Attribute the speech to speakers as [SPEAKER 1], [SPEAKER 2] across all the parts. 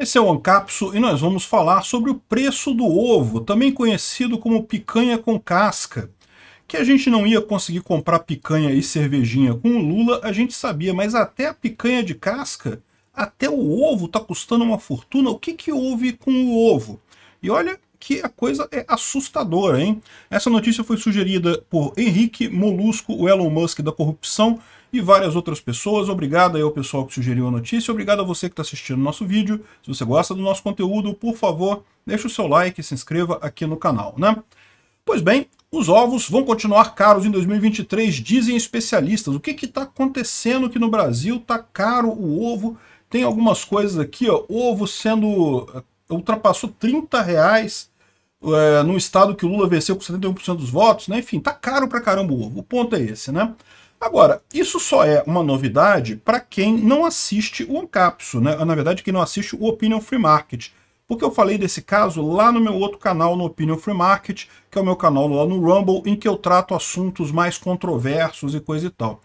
[SPEAKER 1] Esse é o AnCapsu e nós vamos falar sobre o preço do ovo, também conhecido como picanha com casca. Que a gente não ia conseguir comprar picanha e cervejinha com o Lula, a gente sabia, mas até a picanha de casca, até o ovo está custando uma fortuna. O que, que houve com o ovo? E olha que a coisa é assustadora, hein? Essa notícia foi sugerida por Henrique Molusco, o Elon Musk da corrupção e várias outras pessoas. Obrigado aí ao pessoal que sugeriu a notícia, obrigado a você que está assistindo o nosso vídeo. Se você gosta do nosso conteúdo, por favor, deixe o seu like e se inscreva aqui no canal, né? Pois bem, os ovos vão continuar caros em 2023, dizem especialistas. O que está acontecendo aqui no Brasil? Está caro o ovo. Tem algumas coisas aqui, ó, ovo sendo ultrapassou 30 reais é, num estado que o Lula venceu com 71% dos votos, né? Enfim, tá caro pra caramba o ovo. O ponto é esse, né? Agora, isso só é uma novidade para quem não assiste o Ancapso, né? Na verdade, quem não assiste o Opinion Free Market. Porque eu falei desse caso lá no meu outro canal, no Opinion Free Market, que é o meu canal lá no Rumble, em que eu trato assuntos mais controversos e coisa e tal.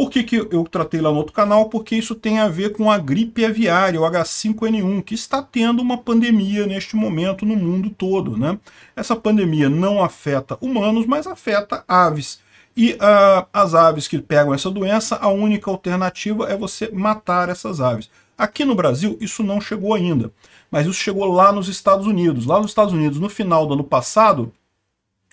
[SPEAKER 1] Por que, que eu tratei lá no outro canal? Porque isso tem a ver com a gripe aviária, o H5N1, que está tendo uma pandemia neste momento no mundo todo. Né? Essa pandemia não afeta humanos, mas afeta aves. E uh, as aves que pegam essa doença, a única alternativa é você matar essas aves. Aqui no Brasil, isso não chegou ainda, mas isso chegou lá nos Estados Unidos. Lá nos Estados Unidos, no final do ano passado,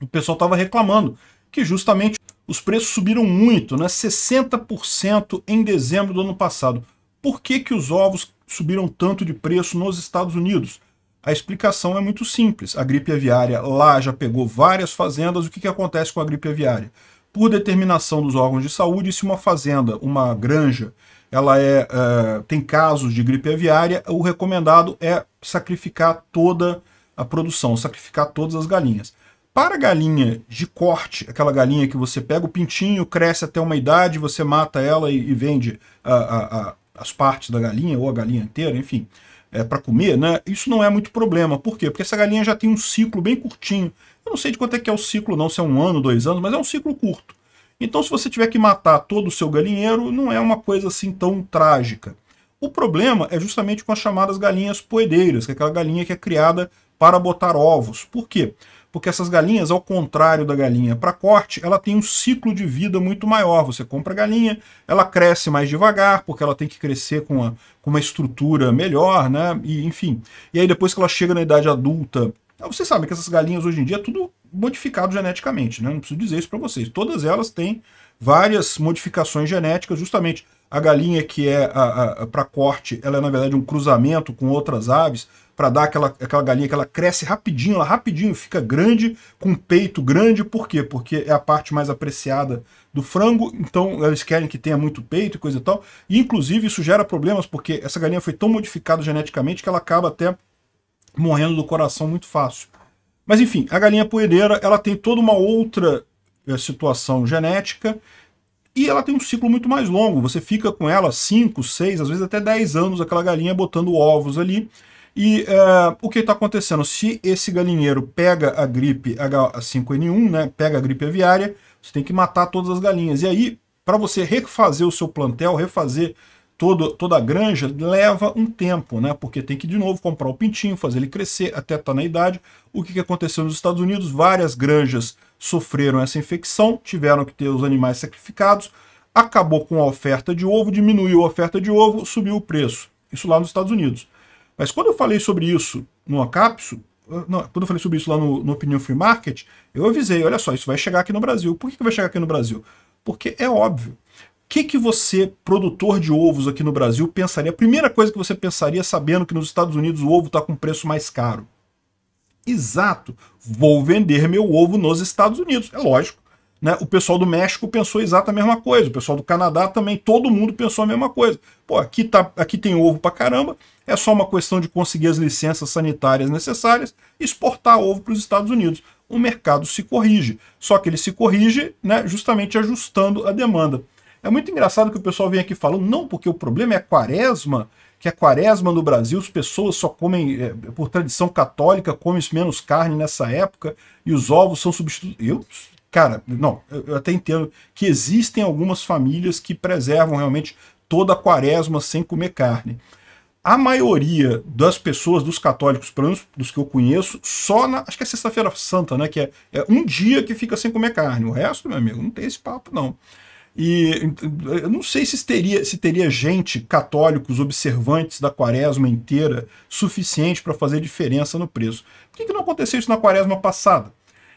[SPEAKER 1] o pessoal estava reclamando que justamente os preços subiram muito, né? 60% em dezembro do ano passado. Por que, que os ovos subiram tanto de preço nos Estados Unidos? A explicação é muito simples. A gripe aviária lá já pegou várias fazendas. O que, que acontece com a gripe aviária? Por determinação dos órgãos de saúde, se uma fazenda, uma granja, ela é, é tem casos de gripe aviária, o recomendado é sacrificar toda a produção, sacrificar todas as galinhas. Para galinha de corte, aquela galinha que você pega o pintinho, cresce até uma idade, você mata ela e, e vende a, a, a, as partes da galinha ou a galinha inteira, enfim, é, para comer, né? Isso não é muito problema. Por quê? Porque essa galinha já tem um ciclo bem curtinho. Eu não sei de quanto é que é o ciclo, não, se é um ano, dois anos, mas é um ciclo curto. Então, se você tiver que matar todo o seu galinheiro, não é uma coisa assim tão trágica. O problema é justamente com as chamadas galinhas poedeiras, que é aquela galinha que é criada para botar ovos. Por quê? porque essas galinhas, ao contrário da galinha para corte, ela tem um ciclo de vida muito maior. Você compra a galinha, ela cresce mais devagar, porque ela tem que crescer com uma, com uma estrutura melhor, né? E, enfim. E aí depois que ela chega na idade adulta, ah, você sabe que essas galinhas hoje em dia é tudo modificado geneticamente, né? Não preciso dizer isso para vocês. Todas elas têm várias modificações genéticas, justamente a galinha que é para corte, ela é na verdade um cruzamento com outras aves, para dar aquela, aquela galinha que ela cresce rapidinho, ela rapidinho fica grande, com peito grande, por quê? Porque é a parte mais apreciada do frango, então eles querem que tenha muito peito e coisa e tal, e inclusive isso gera problemas porque essa galinha foi tão modificada geneticamente que ela acaba até morrendo do coração muito fácil. Mas enfim, a galinha poedeira, ela tem toda uma outra é, situação genética, e ela tem um ciclo muito mais longo. Você fica com ela 5, 6, às vezes até 10 anos, aquela galinha botando ovos ali. E eh, o que está acontecendo? Se esse galinheiro pega a gripe H5N1, né, pega a gripe aviária, você tem que matar todas as galinhas. E aí, para você refazer o seu plantel, refazer todo, toda a granja, leva um tempo, né? Porque tem que, de novo, comprar o pintinho, fazer ele crescer até estar tá na idade. O que, que aconteceu nos Estados Unidos? Várias granjas sofreram essa infecção, tiveram que ter os animais sacrificados, acabou com a oferta de ovo, diminuiu a oferta de ovo, subiu o preço. Isso lá nos Estados Unidos. Mas quando eu falei sobre isso no Acapso, quando eu falei sobre isso lá no, no Opinion Free Market, eu avisei, olha só, isso vai chegar aqui no Brasil. Por que, que vai chegar aqui no Brasil? Porque é óbvio. O que, que você, produtor de ovos aqui no Brasil, pensaria? A primeira coisa que você pensaria sabendo que nos Estados Unidos o ovo está com preço mais caro. Exato. Vou vender meu ovo nos Estados Unidos. É lógico. Né? O pessoal do México pensou exata a mesma coisa, o pessoal do Canadá também, todo mundo pensou a mesma coisa. Pô, aqui, tá, aqui tem ovo pra caramba, é só uma questão de conseguir as licenças sanitárias necessárias, exportar ovo para os Estados Unidos. O mercado se corrige, só que ele se corrige né, justamente ajustando a demanda. É muito engraçado que o pessoal vem aqui falando, não, porque o problema é a quaresma, que a quaresma no Brasil, as pessoas só comem, é, por tradição católica, comem menos carne nessa época e os ovos são substituídos. Eu Cara, não, eu até entendo que existem algumas famílias que preservam realmente toda a quaresma sem comer carne. A maioria das pessoas, dos católicos, pelo menos dos que eu conheço, só na. Acho que é Sexta-feira Santa, né? Que é, é um dia que fica sem comer carne. O resto, meu amigo, não tem esse papo, não. E eu não sei se teria, se teria gente, católicos, observantes da quaresma inteira, suficiente para fazer diferença no preço. Por que, que não aconteceu isso na quaresma passada?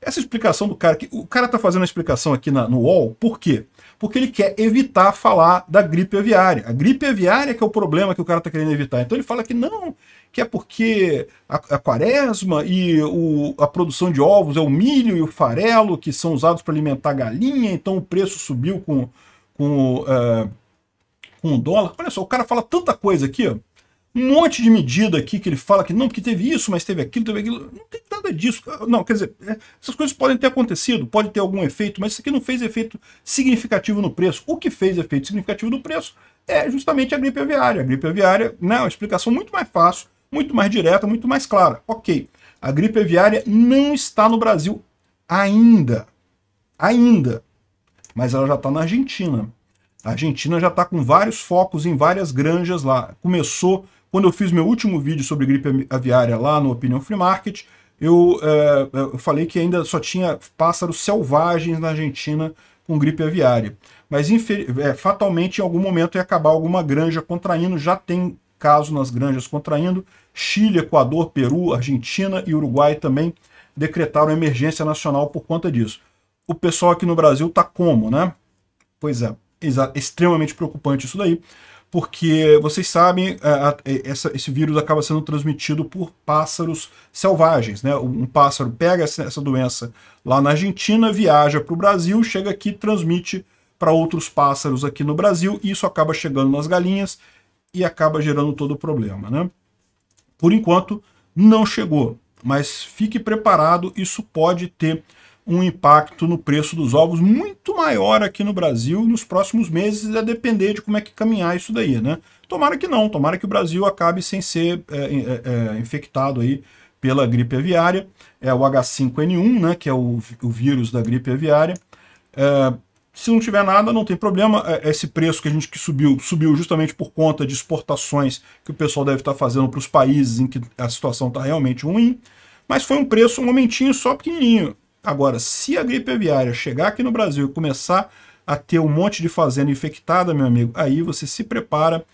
[SPEAKER 1] Essa explicação do cara, que o cara tá fazendo a explicação aqui na, no UOL, por quê? Porque ele quer evitar falar da gripe aviária. A gripe aviária que é o problema que o cara tá querendo evitar. Então ele fala que não, que é porque a, a quaresma e o, a produção de ovos é o milho e o farelo que são usados para alimentar galinha, então o preço subiu com, com, uh, com o dólar. Olha só, o cara fala tanta coisa aqui, ó um monte de medida aqui que ele fala que não, porque teve isso, mas teve aquilo, teve aquilo. Não tem nada disso. Não, quer dizer, é, essas coisas podem ter acontecido, pode ter algum efeito, mas isso aqui não fez efeito significativo no preço. O que fez efeito significativo no preço é justamente a gripe aviária. A gripe aviária não, é uma explicação muito mais fácil, muito mais direta, muito mais clara. Ok, a gripe aviária não está no Brasil ainda. Ainda. Mas ela já está na Argentina. A Argentina já está com vários focos em várias granjas lá. Começou quando eu fiz meu último vídeo sobre gripe aviária lá no Opinion Free Market, eu, é, é, eu falei que ainda só tinha pássaros selvagens na Argentina com gripe aviária. Mas é, fatalmente, em algum momento, ia acabar alguma granja contraindo, já tem caso nas granjas contraindo. Chile, Equador, Peru, Argentina e Uruguai também decretaram emergência nacional por conta disso. O pessoal aqui no Brasil tá como, né? Pois é, extremamente preocupante isso daí porque vocês sabem, é, a, a, é, essa, esse vírus acaba sendo transmitido por pássaros selvagens. Né? Um pássaro pega essa doença lá na Argentina, viaja para o Brasil, chega aqui, transmite para outros pássaros aqui no Brasil, e isso acaba chegando nas galinhas e acaba gerando todo o problema. Né? Por enquanto, não chegou, mas fique preparado, isso pode ter um impacto no preço dos ovos muito maior aqui no Brasil nos próximos meses, a depender de como é que caminhar isso daí, né? Tomara que não, tomara que o Brasil acabe sem ser é, é, é infectado aí pela gripe aviária, é o H5N1, né, que é o, o vírus da gripe aviária. É, se não tiver nada, não tem problema. É, esse preço que a gente que subiu, subiu justamente por conta de exportações que o pessoal deve estar fazendo para os países em que a situação está realmente ruim. Mas foi um preço, um momentinho só pequenininho. Agora, se a gripe aviária chegar aqui no Brasil e começar a ter um monte de fazenda infectada, meu amigo, aí você se prepara,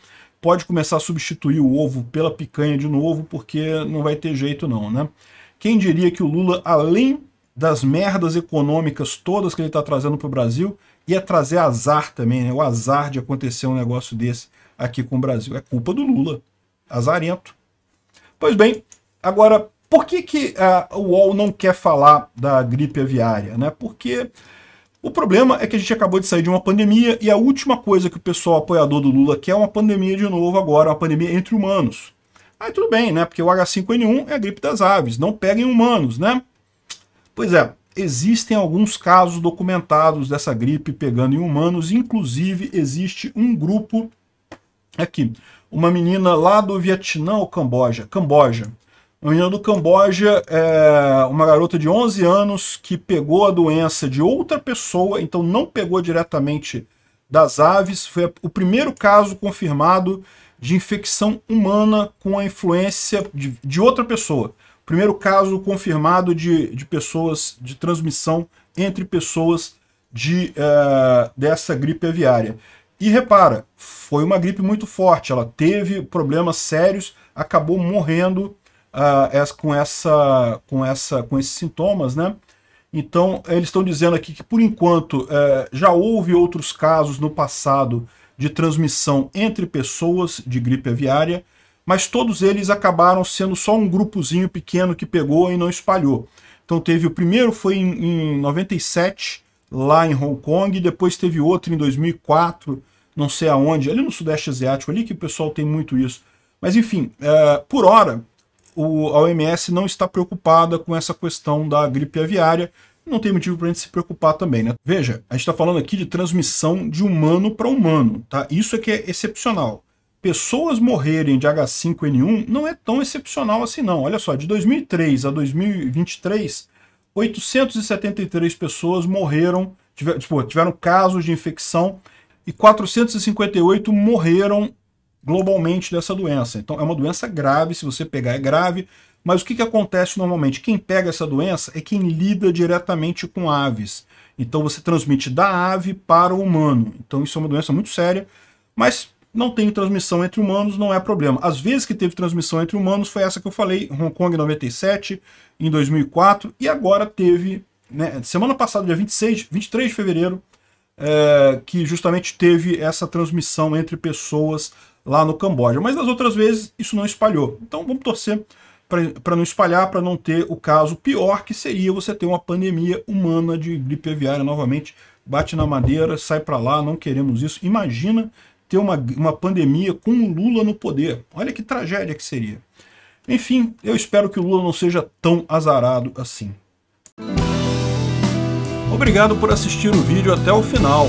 [SPEAKER 1] pode começar a substituir o ovo pela picanha de novo, porque não vai ter jeito não, né? Quem diria que o Lula, além das merdas econômicas todas que ele está trazendo para o Brasil, ia trazer azar também, né? O azar de acontecer um negócio desse aqui com o Brasil. É culpa do Lula. Azarento. Pois bem, agora por que, que uh, o UOL não quer falar da gripe aviária? Né? Porque o problema é que a gente acabou de sair de uma pandemia e a última coisa que o pessoal apoiador do Lula quer é uma pandemia de novo agora, uma pandemia entre humanos. Aí tudo bem, né? Porque o H5N1 é a gripe das aves, não pega em humanos, né? Pois é, existem alguns casos documentados dessa gripe pegando em humanos, inclusive existe um grupo aqui, uma menina lá do Vietnã ou Camboja, Camboja, uma menina do Camboja é uma garota de 11 anos que pegou a doença de outra pessoa, então não pegou diretamente das aves. Foi o primeiro caso confirmado de infecção humana com a influência de, de outra pessoa. Primeiro caso confirmado de, de pessoas, de transmissão entre pessoas de, é, dessa gripe aviária. E repara, foi uma gripe muito forte, ela teve problemas sérios, acabou morrendo essa, ah, é com, essa, com, essa, com esses sintomas, né? Então, eles estão dizendo aqui que, por enquanto, eh, já houve outros casos no passado de transmissão entre pessoas de gripe aviária, mas todos eles acabaram sendo só um grupozinho pequeno que pegou e não espalhou. Então teve o primeiro foi em, em 97, lá em Hong Kong, depois teve outro em 2004, não sei aonde, ali no Sudeste Asiático, ali que o pessoal tem muito isso. Mas enfim, eh, por hora, o, a OMS não está preocupada com essa questão da gripe aviária, não tem motivo para a gente se preocupar também, né? Veja, a gente está falando aqui de transmissão de humano para humano, tá? Isso é que é excepcional. Pessoas morrerem de H5N1 não é tão excepcional assim não. Olha só, de 2003 a 2023, 873 pessoas morreram, tiver, tipo, tiveram casos de infecção e 458 morreram globalmente dessa doença. Então, é uma doença grave, se você pegar é grave, mas o que, que acontece normalmente? Quem pega essa doença é quem lida diretamente com aves. Então, você transmite da ave para o humano. Então, isso é uma doença muito séria, mas não tem transmissão entre humanos, não é problema. As vezes que teve transmissão entre humanos foi essa que eu falei, Hong Kong 97, em 2004, e agora teve, né, semana passada, dia 26, 23 de fevereiro, é, que justamente teve essa transmissão entre pessoas lá no Camboja. Mas nas outras vezes isso não espalhou. Então vamos torcer para não espalhar, para não ter o caso pior, que seria você ter uma pandemia humana de gripe aviária novamente. Bate na madeira, sai para lá, não queremos isso. Imagina ter uma, uma pandemia com o Lula no poder. Olha que tragédia que seria. Enfim, eu espero que o Lula não seja tão azarado assim. Obrigado por assistir o vídeo até o final.